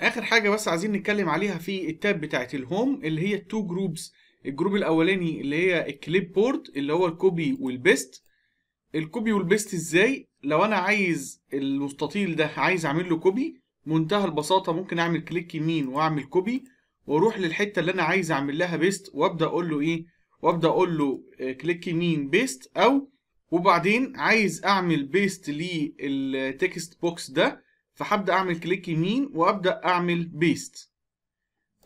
اخر حاجه بس عايزين نتكلم عليها في التاب بتاعه الهوم اللي هي التو جروبز الجروب الاولاني اللي هي الكليب بورد اللي هو الكوبي والبيست الكوبي والبيست ازاي لو انا عايز المستطيل ده عايز اعمل له كوبي منتهى البساطه ممكن اعمل كليك يمين واعمل كوبي واروح للحته اللي انا عايز اعمل لها بيست وابدا اقول له ايه وابدا اقول له كليك آه، يمين بيست او وبعدين عايز اعمل بيست للتكست بوكس ده فهبدا اعمل كليك يمين وابدا اعمل بيست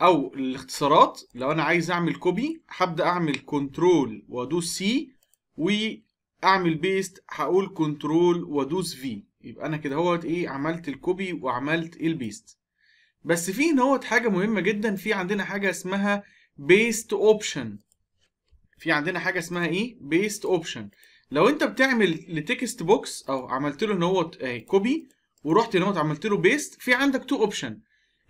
او الاختصارات لو انا عايز اعمل كوبي هبدا اعمل كنترول وادوس سي واعمل بيست هقول كنترول وادوس في يبقى انا كده اهوت ايه عملت الكوبي وعملت البيست بس في هوت حاجه مهمه جدا في عندنا حاجه اسمها بيست اوبشن في عندنا حاجه اسمها ايه بيست اوبشن لو انت بتعمل لتكست بوكس او عملت له ان هو كوبي ورحت هنا عملت له بيست في عندك تو اوبشن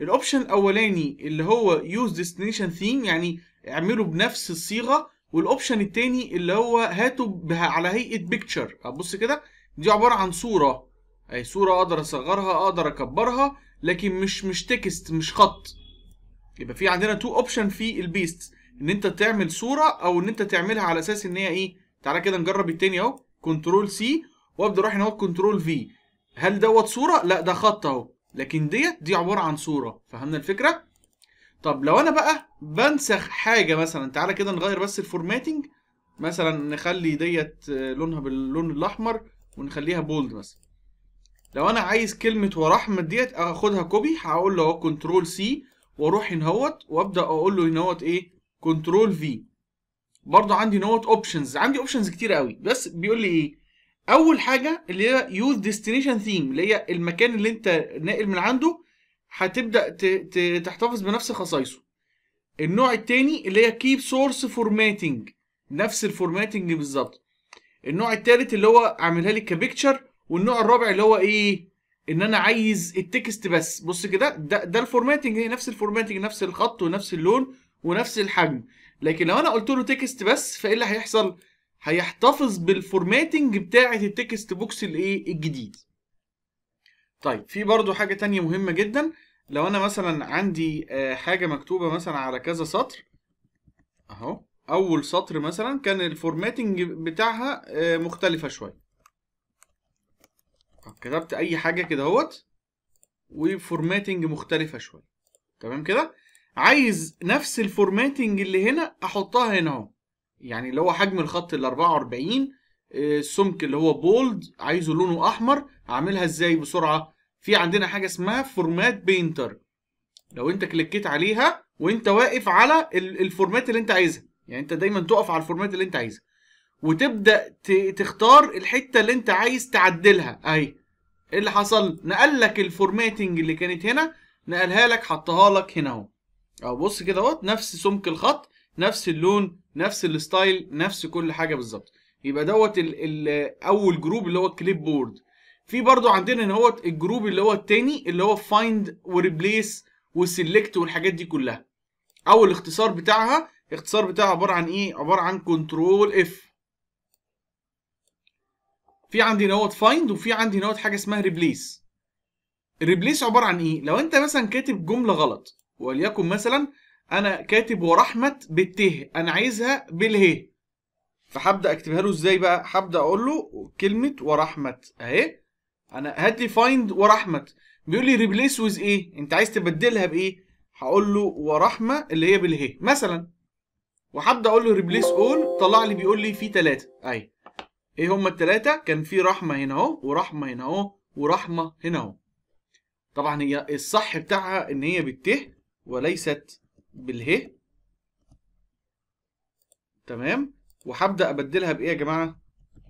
الاوبشن الاولاني اللي هو يوز ديستنيشن ثيم يعني اعمله بنفس الصيغه والاوبشن الثاني اللي هو هاته على هيئه بيكتشر هتبص كده دي عباره عن صوره اي صوره اقدر اصغرها اقدر اكبرها لكن مش مش تكست مش خط يبقى في عندنا تو اوبشن في البيست ان انت تعمل صوره او ان انت تعملها على اساس ان هي ايه تعالى كده نجرب الثاني اهو كنترول سي وابدا اروح هنا كنترول في هل دوت صوره لا ده خط اهو لكن ديت دي عباره عن صوره فهمنا الفكره طب لو انا بقى بنسخ حاجه مثلا تعالى كده نغير بس الفورماتنج مثلا نخلي ديت لونها باللون الاحمر ونخليها بولد مثلا لو انا عايز كلمه ورحمه ديت اخدها كوبي هقول له اهو كنترول سي واروح هنهوت وابدا اقول له هنهوت ايه كنترول في برضه عندي نوت اوبشنز عندي اوبشنز كتير قوي بس بيقول لي ايه اول حاجه اللي هي يوز ديستنيشن ثيم اللي هي المكان اللي انت ناقل من عنده هتبدا تحتفظ بنفس خصائصه النوع الثاني اللي هي كيب سورس فورماتنج نفس الفورماتنج بالظبط النوع الثالث اللي هو اعملها لي كبيكتشر والنوع الرابع اللي هو ايه ان انا عايز التكست بس بص كده ده, ده الفورماتنج هي نفس الفورماتنج نفس الخط ونفس اللون ونفس الحجم لكن لو انا قلت له تكست بس فايه اللي هيحصل هيحتفظ بالفورماتنج بتاعه التكست بوكس الايه الجديد طيب في برضو حاجه تانية مهمه جدا لو انا مثلا عندي آه، حاجه مكتوبه مثلا على كذا سطر اهو اول سطر مثلا كان الفورماتنج بتاعها آه، مختلفه شويه كتبت اي حاجه كده هوت وفورماتنج مختلفه شويه تمام كده عايز نفس الفورماتنج اللي هنا احطها هنا اهو يعني اللي هو حجم الخط ال 44 آه، السمك اللي هو بولد عايزه لونه احمر اعملها ازاي بسرعه في عندنا حاجه اسمها فورمات بينتر لو انت كليكيت عليها وانت واقف على الفورمات اللي انت عايزها يعني انت دايما تقف على الفورمات اللي انت عايزها وتبدا تختار الحته اللي انت عايز تعدلها اهي ايه اللي حصل نقل لك الفورماتنج اللي كانت هنا نقلها لك حطها لك هنا اهو اهو بص كده اهوت نفس سمك الخط نفس اللون نفس الستايل نفس كل حاجه بالظبط يبقى دوت اول جروب اللي هو الكليب بورد في برضو عندنا هنا هو الجروب اللي هو الثاني اللي هو فايند وريبليس وسيلكت والحاجات دي كلها او الاختصار بتاعها الاختصار بتاعها عباره عن ايه عباره عن كنترول اف في عندي هنا هو فايند وفي عندي هنا هو حاجه اسمها ريبليس ريبليس عباره عن ايه لو انت مثلا كاتب جمله غلط وليكن مثلا انا كاتب ورحمه بالته انا عايزها بالهاء فهبدا اكتبها له ازاي بقى هبدا اقول له كلمه ورحمه اهي انا هات لي فايند ورحمه بيقول لي ريبليس ويز ايه انت عايز تبدلها بايه هقول له ورحمه اللي هي بالهاء مثلا وهبدا اقول له ريبليس اول طلع لي بيقول لي في ثلاثه اهي ايه هما الثلاثه كان في رحمه هنا اهو ورحمه هنا اهو ورحمه هنا اهو طبعا هي الصح بتاعها ان هي بالته وليست بالهي تمام وهبدا ابدلها بايه يا جماعه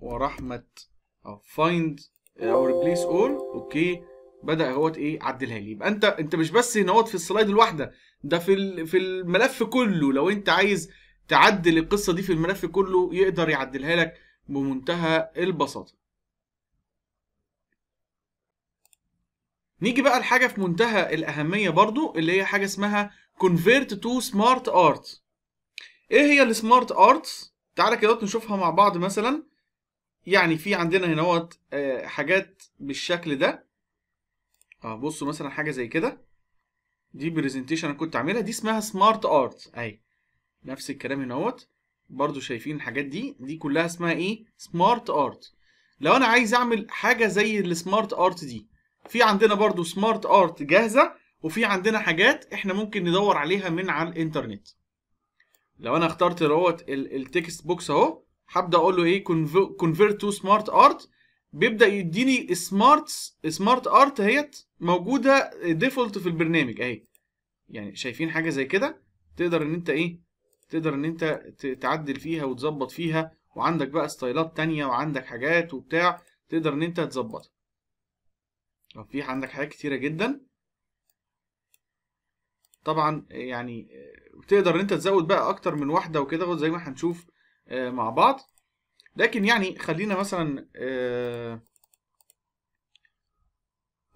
ورحمه او فايند او ريبليس اول اوكي بدا اهوت ايه عدلها لي يبقى انت انت مش بس هنا في السلايد الواحده ده في في الملف كله لو انت عايز تعدل القصه دي في الملف كله يقدر يعدلها لك بمنتهى البساطه نيجي بقى لحاجه في منتهى الاهميه برضو اللي هي حاجه اسمها convert to smart art ايه هي السمارت ارت تعالى كده نشوفها مع بعض مثلا يعني في عندنا هنا اهوت آه، حاجات بالشكل ده اه بصوا مثلا حاجه زي كده دي برزنتيشن انا كنت عاملها دي اسمها سمارت ارت اهي نفس الكلام هنا اهوت برضو شايفين الحاجات دي دي كلها اسمها ايه سمارت ارت لو انا عايز اعمل حاجه زي السمارت ارت دي في عندنا برضو سمارت ارت جاهزه وفي عندنا حاجات احنا ممكن ندور عليها من على الانترنت لو انا اخترت اهوت التكست بوكس اهو هبدا اقول له ايه كونفيرت تو سمارت ارت بيبدا يديني سمارت سمارت ارت اهيت موجوده ديفولت في البرنامج اهي يعني شايفين حاجه زي كده تقدر ان انت ايه تقدر ان انت تعدل فيها وتظبط فيها وعندك بقى ستايلات تانية وعندك حاجات وبتاع تقدر ان انت تظبطها في عندك حاجات كتيره جدا طبعا يعني بتقدر ان انت تزود بقى اكتر من واحده وكده زي ما هنشوف آه، مع بعض لكن يعني خلينا مثلا آه،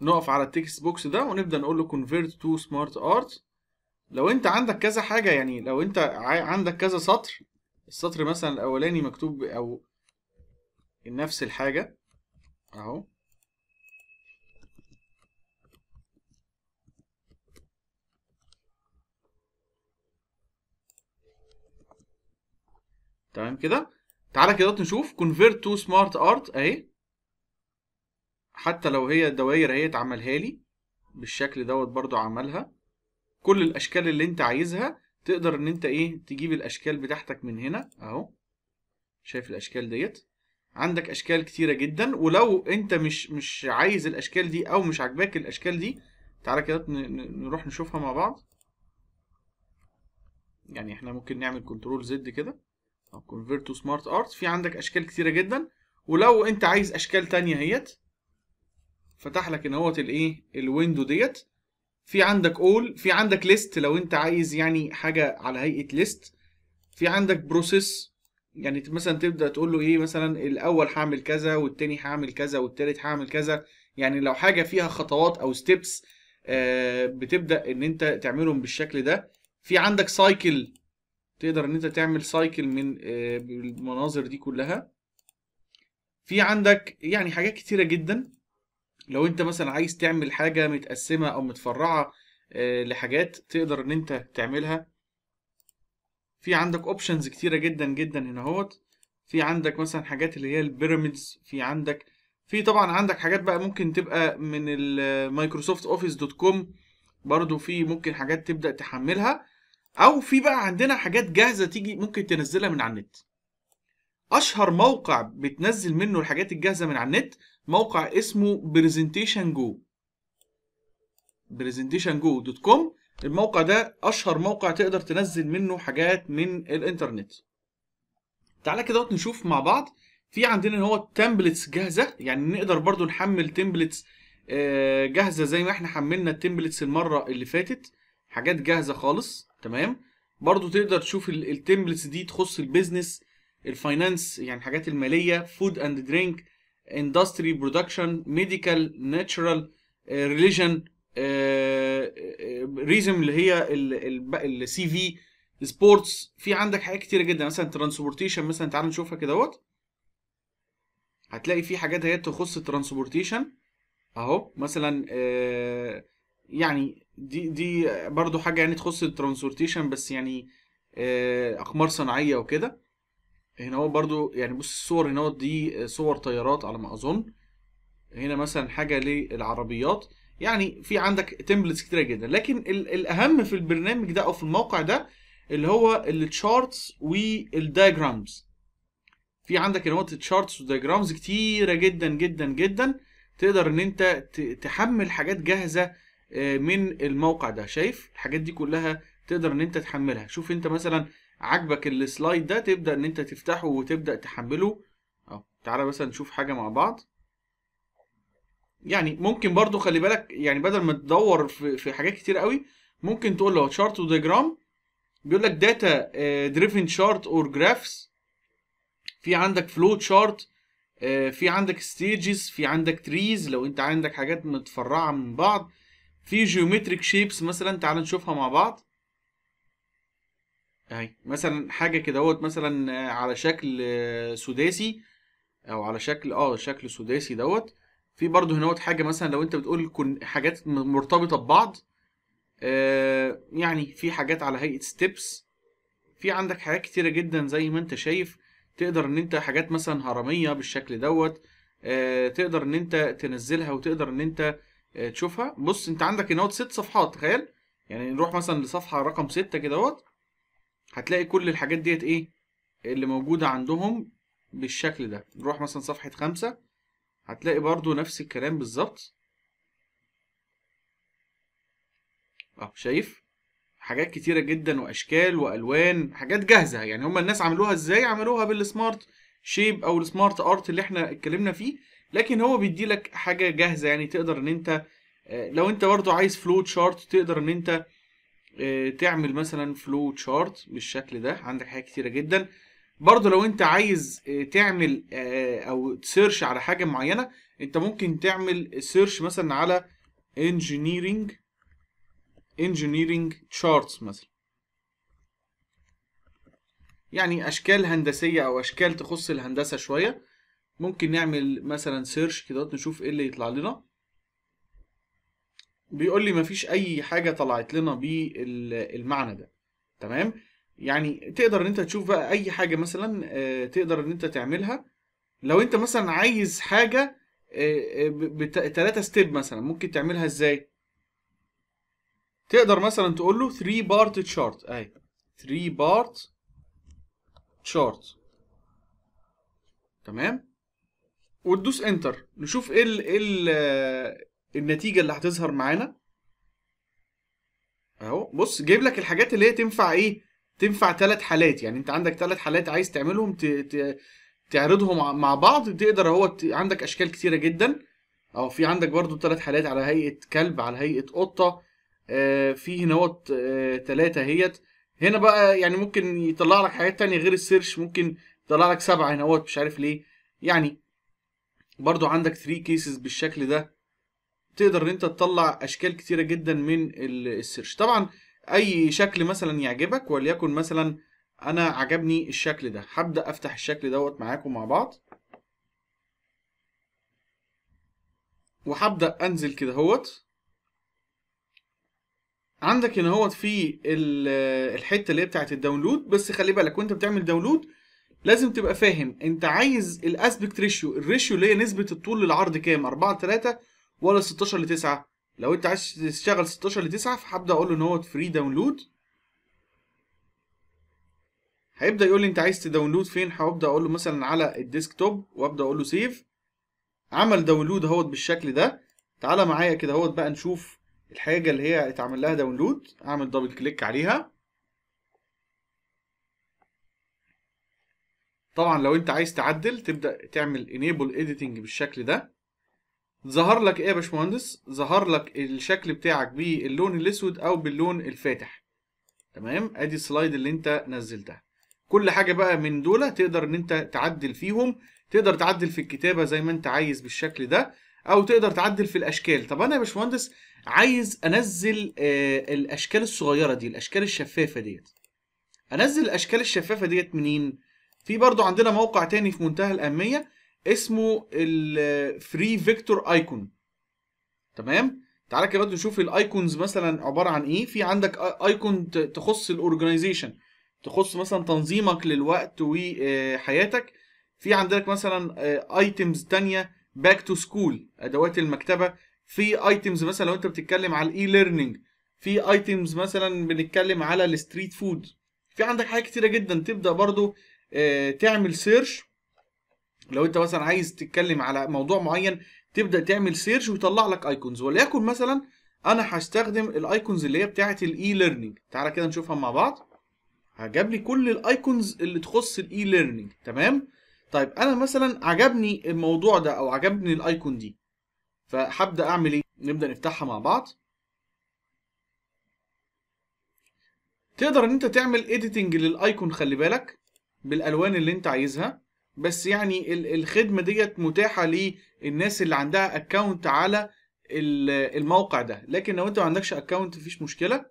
نقف على التكست بوكس ده ونبدا نقول له convert to smart art لو انت عندك كذا حاجه يعني لو انت عندك كذا سطر السطر مثلا الاولاني مكتوب او نفس الحاجه اهو تمام كده تعالى كده نشوف convert to smart art اهي حتى لو هي الدوائر اهي اتعملها لي بالشكل دوت برضو عملها كل الاشكال اللي انت عايزها تقدر ان انت ايه تجيب الاشكال بتاعتك من هنا اهو شايف الاشكال ديت عندك اشكال كتيره جدا ولو انت مش مش عايز الاشكال دي او مش عاجباك الاشكال دي تعالى كده نروح نشوفها مع بعض يعني احنا ممكن نعمل كنترول زد كده او كونفيرت تو سمارت ارت في عندك اشكال كتيره جدا ولو انت عايز اشكال تانية اهيت فتح لك ان اهوت الايه الويندو ديت في عندك اول في عندك ليست لو انت عايز يعني حاجه على هيئه ليست في عندك بروسيس يعني مثلا تبدا تقول له ايه مثلا الاول هعمل كذا والتاني هعمل كذا والتالت هعمل كذا يعني لو حاجه فيها خطوات او ستيبس آه بتبدا ان انت تعملهم بالشكل ده في عندك سايكل تقدر ان انت تعمل سايكل من آه، المناظر دي كلها في عندك يعني حاجات كتيرة جدا لو انت مثلا عايز تعمل حاجة متقسمة او متفرعة آه، لحاجات تقدر ان انت تعملها في عندك اوبشنز كتيرة جدا جدا هنا هوت في عندك مثلا حاجات اللي هي البيراميدز في عندك في طبعا عندك حاجات بقى ممكن تبقى من المايكروسوفت اوفيس دوت كوم برضو في ممكن حاجات تبدأ تحملها او في بقى عندنا حاجات جاهزه تيجي ممكن تنزلها من على النت اشهر موقع بتنزل منه الحاجات الجاهزه من على النت موقع اسمه برزنتيشن جو برزنتيشن جو دوت كوم الموقع ده اشهر موقع تقدر تنزل منه حاجات من الانترنت تعالى كده نشوف مع بعض في عندنا اللي هو التمبلتس جاهزه يعني نقدر برضو نحمل تمبلتس آه، جاهزه زي ما احنا حملنا التمبلتس المره اللي فاتت حاجات جاهزه خالص تمام برضو تقدر تشوف التمبلتس دي تخص البيزنس الفاينانس يعني الحاجات الماليه فود اند درينك اندستري برودكشن ميديكال ناتشرال ريليجن ريزم اللي هي السي في سبورتس في عندك حاجات كتيره جدا مثلا ترانسبورتيشن مثلا تعال نشوفها كده اهوت هتلاقي في حاجات هي تخص الترانسبورتيشن اهو مثلا آه، يعني دي دي برضو حاجه يعني تخص الترانسورتيشن بس يعني آه، اقمار صناعيه وكده هنا هو برضو يعني بص الصور هنا دي صور طيارات على ما اظن هنا مثلا حاجه للعربيات يعني في عندك تمبلتس كتيره جدا لكن الاهم في البرنامج ده او في الموقع ده اللي هو التشارتس والدايجرامز في عندك هنا تشارتس ودايجرامز كتيره جدا جدا جدا تقدر ان انت تحمل حاجات جاهزه آه، من الموقع ده شايف الحاجات دي كلها تقدر ان انت تحملها شوف انت مثلا عجبك السلايد ده تبدا ان انت تفتحه وتبدا تحمله اهو تعالى مثلا نشوف حاجه مع بعض يعني ممكن برضو خلي بالك يعني بدل ما تدور في, في حاجات كتير قوي ممكن تقول له شارت وديجرام بيقول لك داتا دريفن شارت اور جرافس في عندك فلو شارت آه، في عندك ستيجز في عندك تريز لو انت عندك حاجات متفرعه من بعض في جيومتريك شيبس مثلا تعال نشوفها مع بعض اهي مثلا حاجه كده اهوت مثلا آه، على شكل آه، سداسي او على شكل اه شكل سداسي دوت في برضه هنا حاجه مثلا لو انت بتقول كن حاجات مرتبطه ببعض آه يعني في حاجات على هيئه ستيبس في عندك حاجات كتيره جدا زي ما انت شايف تقدر ان انت حاجات مثلا هرميه بالشكل دوت آه تقدر ان انت تنزلها وتقدر ان انت آه، تشوفها بص انت عندك هنا ست صفحات تخيل يعني نروح مثلا لصفحه رقم ستة كده اهوت هتلاقي كل الحاجات ديت ايه اللي موجوده عندهم بالشكل ده نروح مثلا صفحه خمسة هتلاقي برضو نفس الكلام بالظبط اه شايف حاجات كتيره جدا واشكال والوان حاجات جاهزه يعني هما الناس عملوها ازاي عملوها بالسمارت شيب او السمارت ارت اللي احنا اتكلمنا فيه لكن هو بيدي لك حاجه جاهزه يعني تقدر ان انت آه، لو انت برضو عايز فلو تشارت تقدر ان انت آه، تعمل مثلا فلو تشارت بالشكل ده عندك حاجات كتيره جدا برضو لو انت عايز آه، تعمل او تسيرش على حاجه معينه انت ممكن تعمل سيرش مثلا على engineering engineering charts مثلا يعني اشكال هندسيه او اشكال تخص الهندسه شويه ممكن نعمل مثلا سيرش كده نشوف ايه اللي يطلع لنا بيقول لي مفيش اي حاجه طلعت لنا بالمعنى ده تمام يعني تقدر ان انت تشوف بقى اي حاجه مثلا آه، تقدر ان انت تعملها لو انت مثلا عايز حاجه آه، آه، بتلاتة ستيب مثلا ممكن تعملها ازاي تقدر مثلا تقول له 3 بارت تشارت اهي 3 بارت تشارت تمام وتدوس انتر نشوف ايه ال إيه ال النتيجه اللي هتظهر معانا اهو بص جايب لك الحاجات اللي هي تنفع ايه تنفع ثلاث حالات يعني انت عندك ثلاث حالات عايز تعملهم ت... ت... تعرضهم مع بعض تقدر اهو عندك اشكال كتيره جدا او في عندك برضو ثلاث حالات على هيئه كلب على هيئه قطه آه في هنا اهوت ثلاثه آه، اهيت هنا بقى يعني ممكن يطلع لك حاجات تانية غير السيرش ممكن يطلع لك سبعه هنا اهو مش عارف ليه يعني برضو عندك 3 كيسز بالشكل ده تقدر ان انت تطلع اشكال كتيرة جدا من السيرش طبعا اي شكل مثلا يعجبك وليكن مثلا انا عجبني الشكل ده هبدا افتح الشكل دوت معاكم مع بعض وهبدا انزل كده هوت عندك هنا هوت في الحته اللي هي الداونلود بس خلي بالك وانت بتعمل داونلود لازم تبقى فاهم انت عايز الاسبكت ريشيو الريشيو اللي هي نسبه الطول للعرض كام 4 3 ولا 16 ل 9 لو انت عايز تشتغل 16 ل 9 فهبدا اقول له ان هو فري داونلود هيبدا يقول لي انت عايز تداونلود فين هبدا اقول له مثلا على الديسك توب وابدا اقول له سيف عمل داونلود اهوت بالشكل ده تعالى معايا كده اهوت بقى نشوف الحاجه اللي هي اتعمل لها داونلود اعمل دبل كليك عليها طبعا لو انت عايز تعدل تبدا تعمل انيبل ايديتنج بالشكل ده ظهر لك ايه يا باشمهندس ظهر لك الشكل بتاعك باللون الاسود او باللون الفاتح تمام ادي السلايد اللي انت نزلتها كل حاجه بقى من دول تقدر ان انت تعدل فيهم تقدر تعدل في الكتابه زي ما انت عايز بالشكل ده او تقدر تعدل في الاشكال طب انا يا باشمهندس عايز انزل آه الاشكال الصغيره دي الاشكال الشفافه ديت انزل الاشكال الشفافه ديت منين في برضه عندنا موقع تاني في منتهى الأهمية اسمه الفري فيكتور ايكون تمام تعالى كده برضه نشوف الايكونز مثلا عباره عن ايه في عندك ايكون تخص الاورجنايزيشن تخص مثلا تنظيمك للوقت وحياتك في عندك مثلا ايتمز تانية باك تو سكول ادوات المكتبه في ايتمز مثلا لو انت بتتكلم على الاي ليرنينج في ايتمز مثلا بنتكلم على الستريت فود في عندك حاجات كتيره جدا تبدا برضه آه، تعمل سيرش لو انت مثلا عايز تتكلم على موضوع معين تبدا تعمل سيرش ويطلع لك ايكونز وليكن مثلا انا هستخدم الايكونز اللي هي بتاعه الاي ليرنينج تعالى كده نشوفها مع بعض هجاب لي كل الايكونز اللي تخص الاي ليرنينج تمام طيب انا مثلا عجبني الموضوع ده او عجبني الايكون دي فهبدا اعمل ايه نبدا نفتحها مع بعض تقدر ان انت تعمل اديتنج للايكون خلي بالك بالالوان اللي انت عايزها بس يعني الخدمه ديت متاحه للناس اللي عندها اكونت على الموقع ده لكن لو انت ما عندكش اكونت مفيش مشكله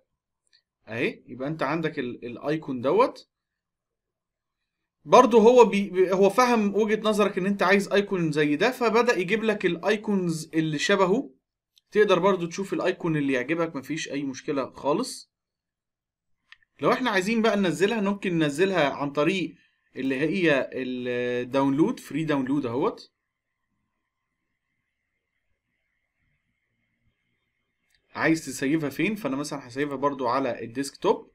اهي يبقى انت عندك الايكون دوت برضه هو بي هو فهم وجهه نظرك ان انت عايز ايكون زي ده فبدا يجيب لك الايكونز اللي شبهه تقدر برضه تشوف الايكون اللي يعجبك مفيش اي مشكله خالص لو احنا عايزين بقى ننزلها ممكن ننزلها عن طريق اللي هي الداونلود فري داونلود اهوت عايز تسيبها فين فانا مثلا هسيبها برضو على الديسكتوب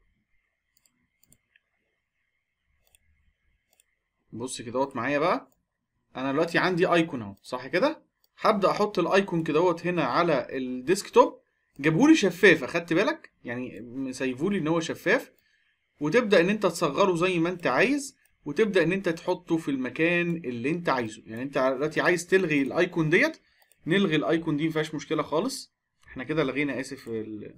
بص كده اهوت معايا بقى انا دلوقتي عندي ايكون اهو صح كده هبدا احط الايكون كده اهوت هنا على الديسكتوب جابهولي شفاف اخدت بالك يعني مسيفولي ان هو شفاف وتبدا ان انت تصغره زي ما انت عايز وتبدا ان انت تحطه في المكان اللي انت عايزه يعني انت دلوقتي عايز تلغي الايكون ديت نلغي الايكون دي ما فيهاش مشكله خالص احنا كده لغينا اسف ال...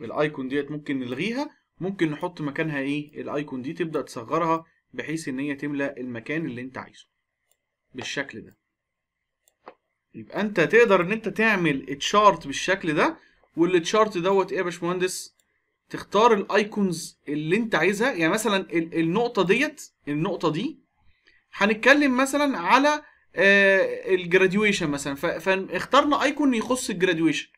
الايكون ديت ممكن نلغيها ممكن نحط مكانها ايه الايكون دي تبدا تصغرها بحيث ان هي تملا المكان اللي انت عايزه بالشكل ده يبقى انت تقدر ان انت تعمل تشارت بالشكل ده والتشارت دوت ايه يا باشمهندس تختار الايكونز اللي انت عايزها يعني مثلا النقطه ديت النقطه دي هنتكلم مثلا على آه، الجراديويشن مثلا فاخترنا ايكون يخص الجراديويشن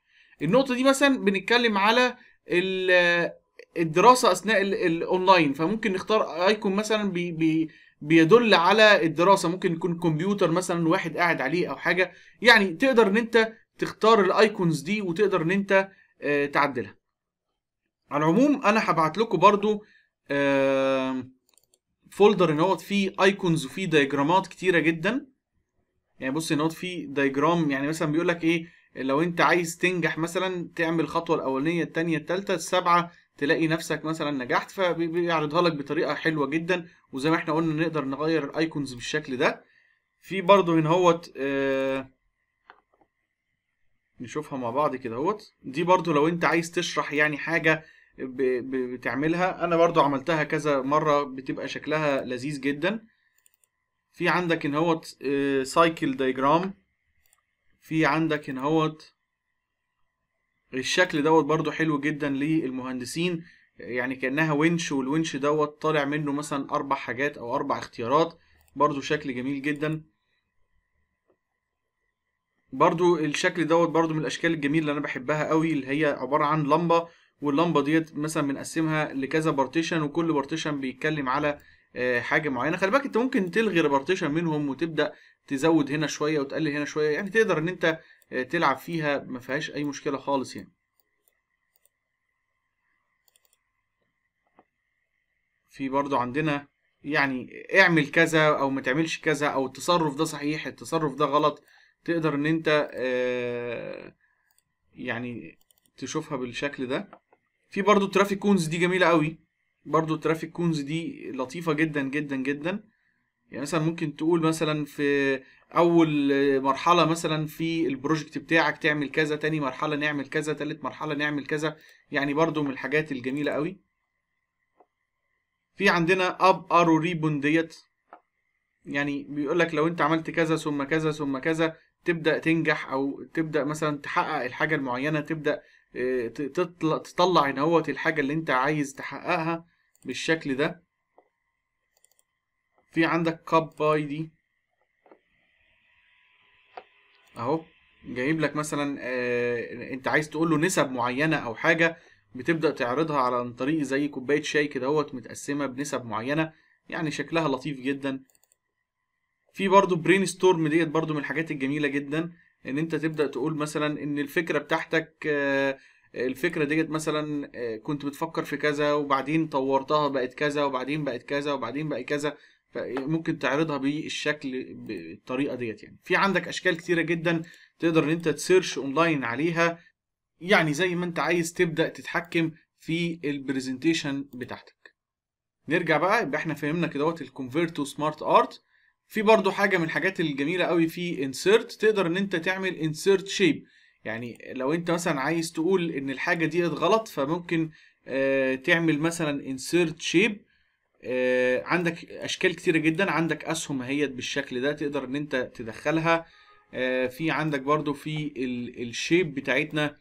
النقطه دي مثلا بنتكلم على آه، الدراسه اثناء الاونلاين فممكن نختار ايكون مثلا بي بي بيدل على الدراسه ممكن يكون كمبيوتر مثلا واحد قاعد عليه او حاجه يعني تقدر ان انت تختار الايكونز دي وتقدر ان انت آه، تعدلها على العموم انا هبعت لكم برضو فولدر نقط فيه ايكونز وفيه دايجرامات كتيره جدا يعني بص نقط فيه دايجرام يعني مثلا بيقول لك ايه لو انت عايز تنجح مثلا تعمل الخطوه الاولانيه الثانيه الثالثه السابعه تلاقي نفسك مثلا نجحت فبيعرضها لك بطريقه حلوه جدا وزي ما احنا قلنا نقدر نغير الايكونز بالشكل ده في برضو ان هوت آه نشوفها مع بعض كده اهوت دي برضو لو انت عايز تشرح يعني حاجه بتعملها انا برضو عملتها كذا مره بتبقى شكلها لذيذ جدا في عندك ان هوت سايكل آه، دايجرام في عندك ان هوت الشكل دوت برضو حلو جدا للمهندسين يعني كانها ونش والونش دوت طالع منه مثلا اربع حاجات او اربع اختيارات برضو شكل جميل جدا برضو الشكل دوت برضو من الاشكال الجميله اللي انا بحبها قوي اللي هي عباره عن لمبه واللمبه ديت مثلا بنقسمها لكذا بارتيشن وكل بارتيشن بيتكلم على آه، حاجه معينه خلي بالك انت ممكن تلغي بارتيشن منهم وتبدا تزود هنا شويه وتقلل هنا شويه يعني تقدر ان انت آه، تلعب فيها ما فيهاش اي مشكله خالص يعني في برضو عندنا يعني اعمل كذا او ما تعملش كذا او التصرف ده صحيح التصرف ده غلط تقدر ان انت آه، يعني تشوفها بالشكل ده في برضو ترافيك كونز دي جميله قوي برضو الترافيك كونز دي لطيفه جدا جدا جدا يعني مثلا ممكن تقول مثلا في اول مرحله مثلا في البروجكت بتاعك تعمل كذا تاني مرحله نعمل كذا تالت مرحله نعمل كذا يعني برضو من الحاجات الجميله قوي في عندنا اب ارو ريبون ديت يعني بيقول لك لو انت عملت كذا ثم كذا ثم كذا تبدا تنجح او تبدا مثلا تحقق الحاجه المعينه تبدا تطلع تطلع نهوت الحاجه اللي انت عايز تحققها بالشكل ده في عندك كاب باي دي اهو جايب لك مثلا آه انت عايز تقول له نسب معينه او حاجه بتبدا تعرضها على عن طريق زي كوبايه شاي كده اهوت متقسمه بنسب معينه يعني شكلها لطيف جدا في برضو برين ستورم ديت برضو من الحاجات الجميله جدا ان انت تبدا تقول مثلا ان الفكره بتاعتك آه، الفكره ديت مثلا آه، كنت بتفكر في كذا وبعدين طورتها بقت كذا وبعدين بقت كذا وبعدين بقت كذا فممكن تعرضها بالشكل بالطريقه ديت يعني في عندك اشكال كتيره جدا تقدر ان انت تسيرش اونلاين عليها يعني زي ما انت عايز تبدا تتحكم في البرزنتيشن بتاعتك نرجع بقى يبقى احنا فهمنا كدهوت الكونفيرت تو سمارت ارت في برضو حاجة من الحاجات الجميلة قوي في insert تقدر ان انت تعمل insert shape يعني لو انت مثلا عايز تقول ان الحاجة دي غلط فممكن آه تعمل مثلا insert shape آه عندك اشكال كتيرة جدا عندك اسهم اهيت بالشكل ده تقدر ان انت تدخلها آه في عندك برضو في الشيب بتاعتنا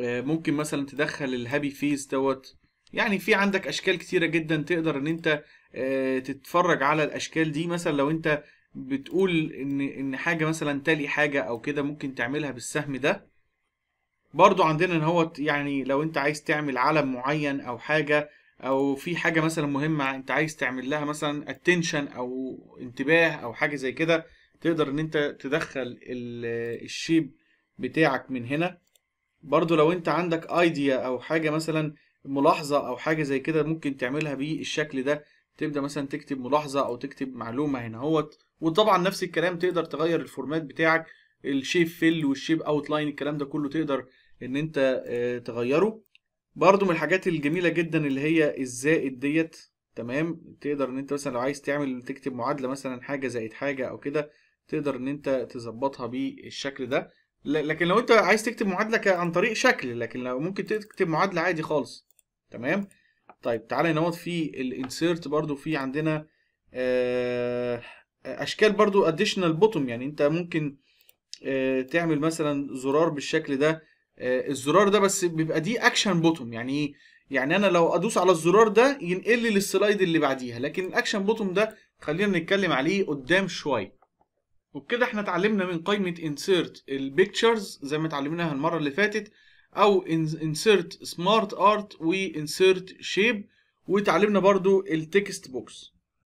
آه، ممكن مثلا تدخل الهابي فيس دوت يعني في عندك اشكال كتيرة جدا تقدر ان انت آه، تتفرج على الاشكال دي مثلا لو انت بتقول ان ان حاجه مثلا تلي حاجه او كده ممكن تعملها بالسهم ده برضو عندنا ان هو يعني لو انت عايز تعمل علم معين او حاجه او في حاجه مثلا مهمه انت عايز تعمل لها مثلا اتنشن او انتباه او حاجه زي كده تقدر ان انت تدخل الشيب بتاعك من هنا برضو لو انت عندك ايديا او حاجه مثلا ملاحظه او حاجه زي كده ممكن تعملها بالشكل ده تبدا مثلا تكتب ملاحظه او تكتب معلومه هنا اهوت وطبعا نفس الكلام تقدر تغير الفورمات بتاعك الشيب فيل والشيب اوت لاين الكلام ده كله تقدر ان انت آه، تغيره برضو من الحاجات الجميله جدا اللي هي الزائد ديت تمام تقدر ان انت مثلا لو عايز تعمل تكتب معادله مثلا حاجه زائد حاجه او كده تقدر ان انت تظبطها بالشكل ده لكن لو انت عايز تكتب معادله عن طريق شكل لكن لو ممكن تكتب معادله عادي خالص تمام طيب تعالى نوت في الانسيرت برضو في عندنا آه، اشكال برضو اديشنال بوتوم يعني انت ممكن آه، تعمل مثلا زرار بالشكل ده آه، الزرار ده بس بيبقى دي اكشن بوتوم يعني ايه يعني انا لو ادوس على الزرار ده ينقل لي للسلايد اللي بعديها لكن الاكشن بوتوم ده خلينا نتكلم عليه قدام شويه وبكده احنا اتعلمنا من قائمه انسيرت البيكتشرز زي ما اتعلمناها المره اللي فاتت او insert smart art و insert shape وتعلمنا برضو التكست بوكس